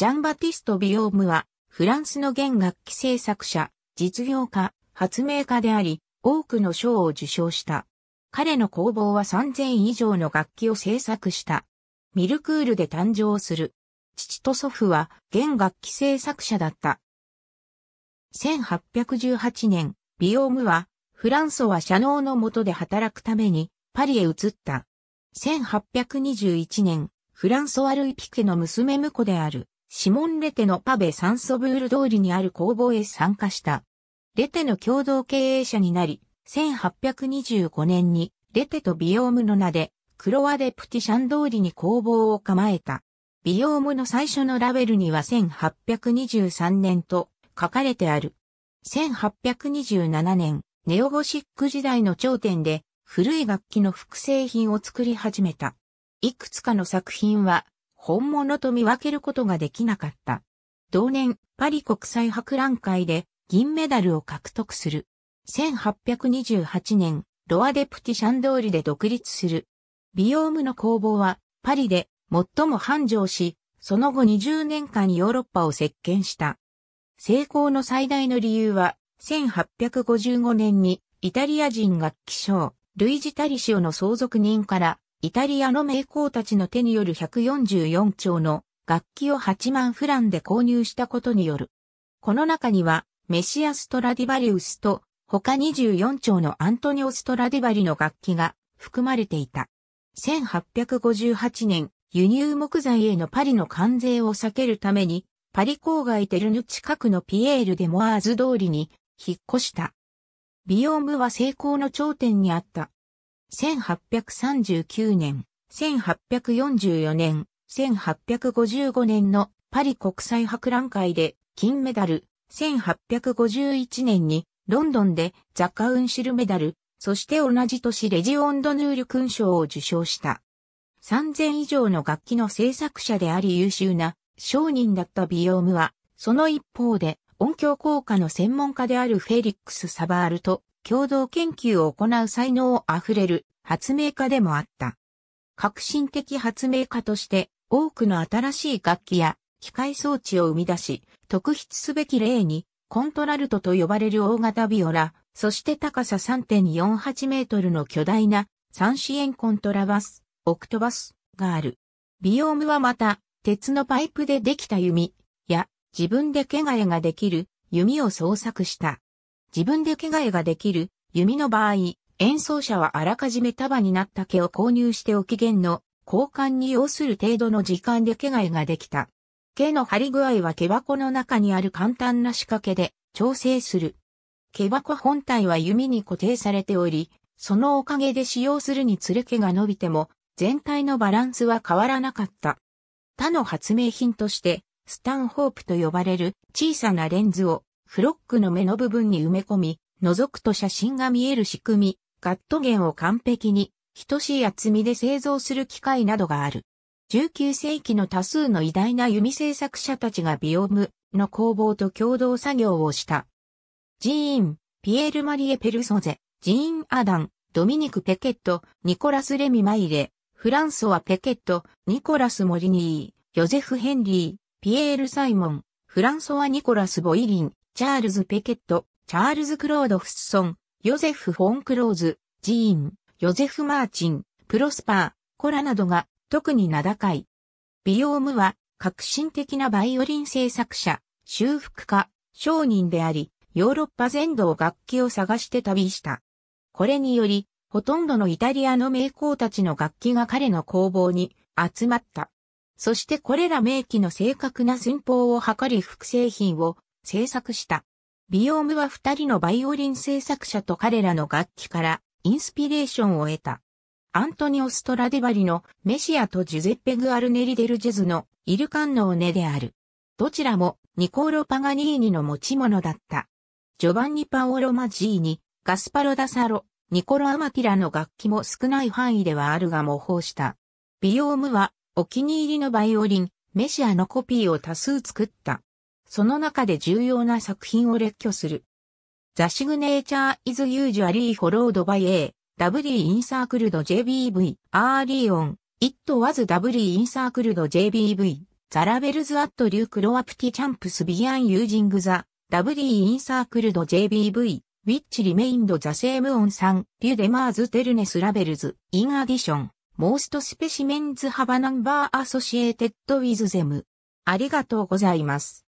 ジャンバティスト・ビオームは、フランスの弦楽器製作者、実業家、発明家であり、多くの賞を受賞した。彼の工房は3000以上の楽器を制作した。ミルクールで誕生する。父と祖父は弦楽器制作者だった。1818年、ビオームは、フランソは社能の下で働くために、パリへ移った。1821年、フランソワ・ルイ・ピケの娘婿である、シモン・レテのパベ・サンソブール通りにある工房へ参加した。レテの共同経営者になり、1825年にレテとビオームの名で、クロワデプティシャン通りに工房を構えた。ビオームの最初のラベルには1823年と書かれてある。1827年、ネオゴシック時代の頂点で古い楽器の複製品を作り始めた。いくつかの作品は本物と見分けることができなかった。同年、パリ国際博覧会で銀メダルを獲得する。1828年、ロアデプティシャンドールで独立する。ビオームの工房はパリで最も繁盛し、その後20年間ヨーロッパを席巻した。成功の最大の理由は、1855年にイタリア人楽器商、ルイジ・タリシオの相続人からイタリアの名工たちの手による144丁の楽器を8万フランで購入したことによる。この中には、メシア・ストラディバリウスと、他24丁のアントニオ・ストラディバリの楽器が含まれていた。1858年、輸入木材へのパリの関税を避けるために、パリ郊外テルヌ近くのピエール・デ・モアーズ通りに引っ越した。ビオームは成功の頂点にあった1839年、1844年、1855年のパリ国際博覧会で金メダル、1851年にロンドンでザカウンシルメダル、そして同じ年レジオンドヌール勲章を受賞した。3000以上の楽器の制作者であり優秀な商人だったビヨームは、その一方で音響効果の専門家であるフェリックス・サバールと共同研究を行う才能あふれる発明家でもあった。革新的発明家として多くの新しい楽器や機械装置を生み出し、特筆すべき例にコントラルトと呼ばれる大型ビオラ、そして高さ3.48メートルの巨大な三支援コントラバス、オクトバスがある。ビオームはまた、鉄のパイプでできた弓や自分でケガやができる弓を創作した。自分で毛替えができる弓の場合、演奏者はあらかじめ束になった毛を購入してお期限の交換に要する程度の時間で毛替えができた。毛の張り具合は毛箱の中にある簡単な仕掛けで調整する。毛箱本体は弓に固定されており、そのおかげで使用するにつれ毛が伸びても全体のバランスは変わらなかった。他の発明品として、スタンホープと呼ばれる小さなレンズをフロックの目の部分に埋め込み、覗くと写真が見える仕組み、ガット弦を完璧に、等しい厚みで製造する機械などがある。19世紀の多数の偉大な弓製作者たちがビオムの工房と共同作業をした。ジーン、ピエール・マリエ・ペルソゼ、ジーン・アダン、ドミニク・ペケット、ニコラス・レミ・マイレ、フランソワ・ペケット、ニコラス・モリニー、ヨゼフ・ヘンリー、ピエール・サイモン、フランソワ・ニコラス・ボイリン、チャールズ・ペケット、チャールズ・クロード・フッソン、ヨゼフ・フォン・クローズ、ジーン、ヨゼフ・マーチン、プロスパー、コラなどが特に名高い。ビヨームは革新的なバイオリン製作者、修復家、商人であり、ヨーロッパ全土を楽器を探して旅した。これにより、ほとんどのイタリアの名工たちの楽器が彼の工房に集まった。そしてこれら名器の正確な寸法を測り複製品を制作した。ビオームは二人のバイオリン制作者と彼らの楽器からインスピレーションを得た。アントニオ・ストラデバリのメシアとジュゼッペ・グアルネリ・デル・ジェズのイルカンのネである。どちらもニコーロ・パガニーニの持ち物だった。ジョバンニ・パオロ・マジーニ、ガスパロ・ダサロ、ニコロ・アマティラの楽器も少ない範囲ではあるが模倣した。ビオームはお気に入りのバイオリン、メシアのコピーを多数作った。その中で重要な作品を列挙する。The signature is usually followed by a doubly encircled JBV, early on, it was doubly encircled JBV, the labels at Luke Roapti champs began using the doubly encircled JBV, which remained the same on 3, Lieu de Mars Ternes labels, in addition, most specimens have a number associated with them. ありがとうございます。